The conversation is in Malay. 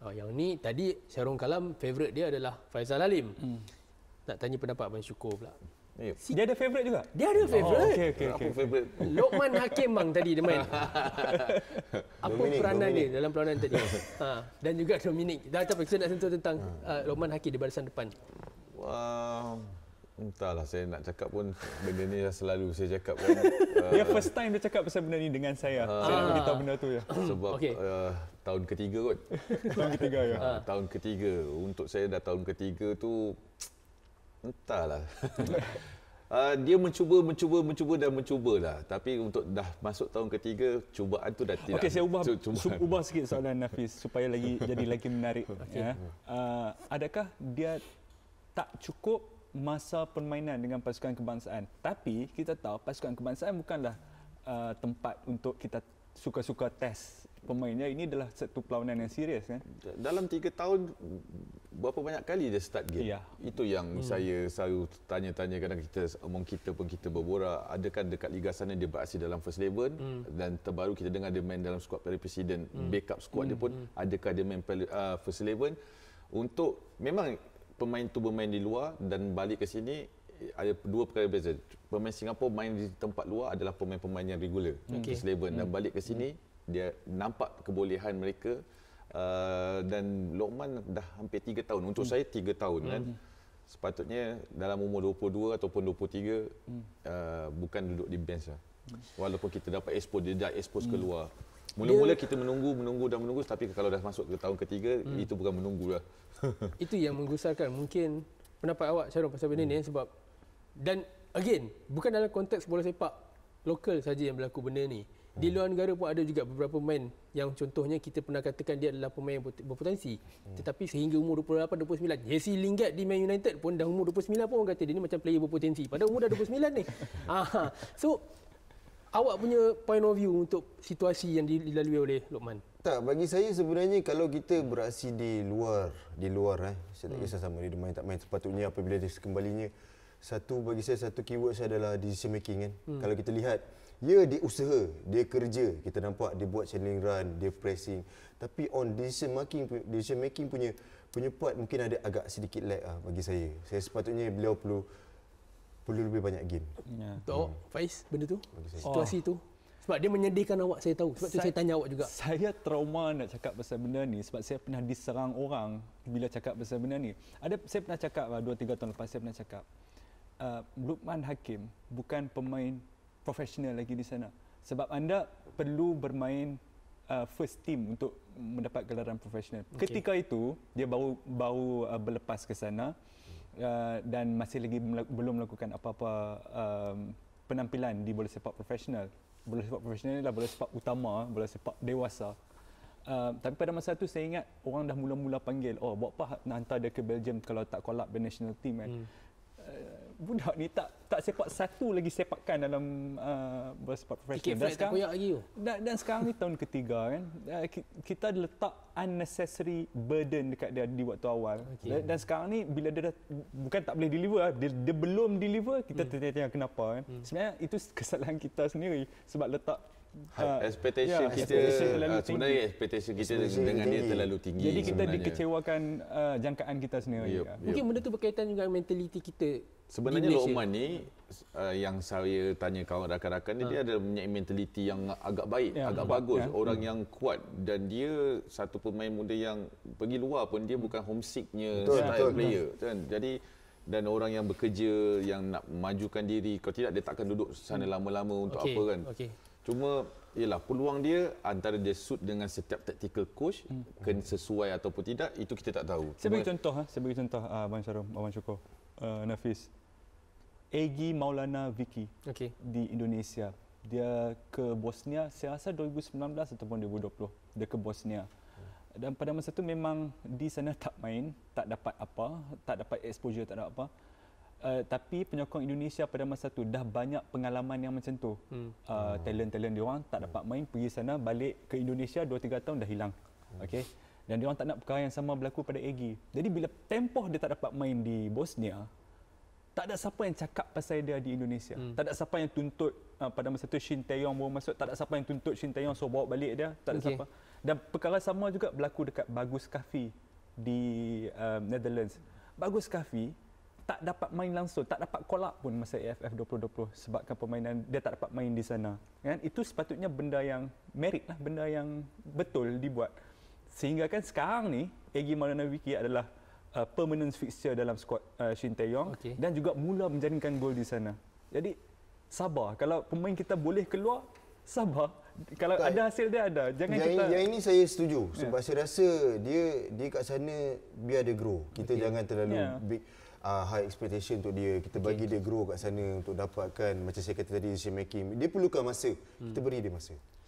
Uh, yang ni tadi Syarung Kalam favorite dia adalah Faizal Halim. Hmm. Nak tanya pendapat Abang Syukur pula. Yeah. Dia ada favorite juga? Dia ada favorite. Oh, okay, okay, okay. Apa favorite? Lokman Hakim bang tadi dia main. Apa Dominic, peranan Dominic. dia dalam peranan tadi? ha. Dan juga Dominic. Dah tak apa, kita nak sentuh tentang ha. uh, Lokman Hakim di barisan depan. Wow. Entahlah saya nak cakap pun benda ni dah selalu saya cakap pun. uh, ya first time dia cakap pasal benda ni dengan saya. Uh, saya nak beritahu benda tu ya. Sebab okay. uh, tahun ketiga kot. tahun ketiga ya. Uh, tahun ketiga. Untuk saya dah tahun ketiga tu entahlah. Uh, dia mencuba, mencuba, mencuba dan mencuba lah. Tapi untuk dah masuk tahun ketiga, cubaan tu dah tidak. Okey, saya ubah, ubah sikit soalan Nafis supaya lagi jadi lagi menarik. Okay. Ya. Uh, adakah dia tak cukup masa permainan dengan pasukan kebangsaan. Tapi kita tahu pasukan kebangsaan bukanlah uh, tempat untuk kita suka-suka test pemainnya. Ini adalah satu perlawanan yang serius kan. Dalam tiga tahun berapa banyak kali dia start game? Ya. Itu yang hmm. saya selalu tanya-tanya kadang kita omong kita pun kita berbual adakah dekat liga sana dia beraksi dalam first eleven hmm. dan terbaru kita dengar dia main dalam squad presiden hmm. backup squad hmm. dia pun hmm. adakah dia main uh, first eleven untuk memang pemain tu bermain di luar dan balik ke sini ada dua perkara berbeza. Pemain Singapura main di tempat luar adalah pemain-pemain yang regular. Hmm. Okay. Level. Dan hmm. balik ke sini hmm. dia nampak kebolehan mereka uh, dan Lokman dah hampir tiga tahun. Untuk hmm. saya tiga tahun kan? hmm. kan. Sepatutnya dalam umur 22 ataupun 23 hmm. uh, bukan duduk di bench lah. Walaupun kita dapat expose, dia dah expose hmm. keluar. Mula-mula kita menunggu, menunggu dan menunggu tapi kalau dah masuk ke tahun ketiga, hmm. itu bukan menunggu lah. itu yang menggusarkan. Mungkin pendapat awak, Syarul, pasal benda hmm. ni eh, sebab... Dan again, bukan dalam konteks bola sepak lokal saja yang berlaku benda ni. Di hmm. luar negara pun ada juga beberapa pemain yang contohnya kita pernah katakan dia adalah pemain yang berpotensi. Hmm. Tetapi sehingga umur 28, 29. Jesse Lingard di Man United pun dah umur 29 pun orang kata dia ni macam player berpotensi. Padahal umur dah 29 ni. Aha. So, Awak punya point of view untuk situasi yang dilalui oleh Lokman? Tak, bagi saya sebenarnya kalau kita beraksi di luar, di luar eh, saya tak kisah sama dia main tak main, sepatutnya apabila dia kembalinya, satu bagi saya satu keyword saya adalah decision making kan. Hmm. Kalau kita lihat, ya dia usaha, dia kerja, kita nampak dia buat channeling run, dia pressing. Tapi on decision making, decision making punya punya part mungkin ada agak sedikit lag lah bagi saya. Saya sepatutnya beliau perlu perlu lebih banyak game. Yeah. Ya. Untuk hmm. Faiz, benda tu? Situasi ah. tu? Sebab dia menyedihkan awak, saya tahu. Sebab Sa- tu saya tanya awak juga. Saya trauma nak cakap pasal benda ni sebab saya pernah diserang orang bila cakap pasal benda ni. Ada, saya pernah cakap, lah 2-3 tahun lepas saya pernah cakap, uh, Lukman Hakim bukan pemain profesional lagi di sana. Sebab anda perlu bermain uh, first team untuk mendapat gelaran profesional. Okay. Ketika itu, dia baru, baru uh, berlepas ke sana uh, dan masih lagi belum melakukan apa-apa um, penampilan di bola sepak profesional. Bola sepak profesional ni adalah bola sepak utama, bola sepak dewasa. Uh, tapi pada masa tu saya ingat orang dah mula-mula panggil, oh buat apa nak hantar dia ke Belgium kalau tak call up the national team kan. Hmm budak ni tak tak sepak satu lagi sepakkan dalam uh, sport profession dan sekarang lagi dan, dan sekarang ni tahun ketiga kan uh, kita letak unnecessary burden dekat dia di waktu awal okay. dan, dan sekarang ni bila dia dah bukan tak boleh deliver lah, dia, dia belum deliver kita hmm. tanya-tanya kenapa kan hmm. sebenarnya itu kesalahan kita sendiri sebab letak Uh, expectation yeah, kita expectation uh, sebenarnya tinggi. expectation kita expectation dengan dia terlalu tinggi jadi kita sebenarnya. dikecewakan uh, jangkaan kita sendiri yep, yep. Ya. mungkin benda tu berkaitan dengan mentaliti kita Sebenarnya Indonesia. Ya? Luqman ni uh, yang saya tanya kawan rakan-rakan ni ha. dia ada punya mentaliti yang agak baik, ya, agak betul, bagus, ya. orang hmm. yang kuat dan dia satu pemain muda yang pergi luar pun dia hmm. bukan homesicknya betul, style betul, player betul. kan. Jadi dan orang yang bekerja yang nak majukan diri kalau tidak dia takkan duduk sana hmm. lama-lama untuk okay. apa kan. Okay. Cuma ialah peluang dia antara dia suit dengan setiap tactical coach hmm. kena sesuai ataupun tidak itu kita tak tahu. Sebagai contoh ha, saya bagi contoh ah, Abang Syarum, Abang Syukur, uh, Nafis. Egi Maulana Vicky okay. di Indonesia. Dia ke Bosnia, saya rasa 2019 ataupun 2020. Dia ke Bosnia. Dan pada masa tu memang di sana tak main, tak dapat apa, tak dapat exposure, tak dapat apa. Uh, tapi penyokong Indonesia pada masa tu dah banyak pengalaman yang macam tu. Hmm. Uh, eh, talent dia orang tak dapat main, pergi sana, balik ke Indonesia 2-3 tahun dah hilang. Okay? Dan dia orang tak nak perkara yang sama berlaku pada Egi. Jadi bila tempoh dia tak dapat main di Bosnia, tak ada siapa yang cakap pasal dia di Indonesia. Hmm. Tak ada siapa yang tuntut uh, pada masa tu Shin Tae-yong baru masuk, tak ada siapa yang tuntut Shin Tae-yong so bawa balik dia, tak ada okay. siapa. Dan perkara sama juga berlaku dekat Bagus Kafi di um, Netherlands. Bagus Kafi tak dapat main langsung, tak dapat call up pun masa AFF 2020 sebabkan permainan dia tak dapat main di sana. Kan? Itu sepatutnya benda yang merit lah, benda yang betul dibuat. Sehingga kan sekarang ni, Egy Maulana Wiki adalah uh, permanent fixture dalam squad uh, Shin Tae-yong okay. dan juga mula menjaringkan gol di sana. Jadi sabar kalau pemain kita boleh keluar sabar kalau tak, ada hasil dia ada jangan yang, kita yang ini saya setuju sebab yeah. saya rasa dia dia kat sana biar dia grow kita okay. jangan terlalu yeah. big uh, high expectation untuk dia kita okay. bagi dia grow kat sana untuk dapatkan macam saya kata tadi decision making dia perlukan masa hmm. kita beri dia masa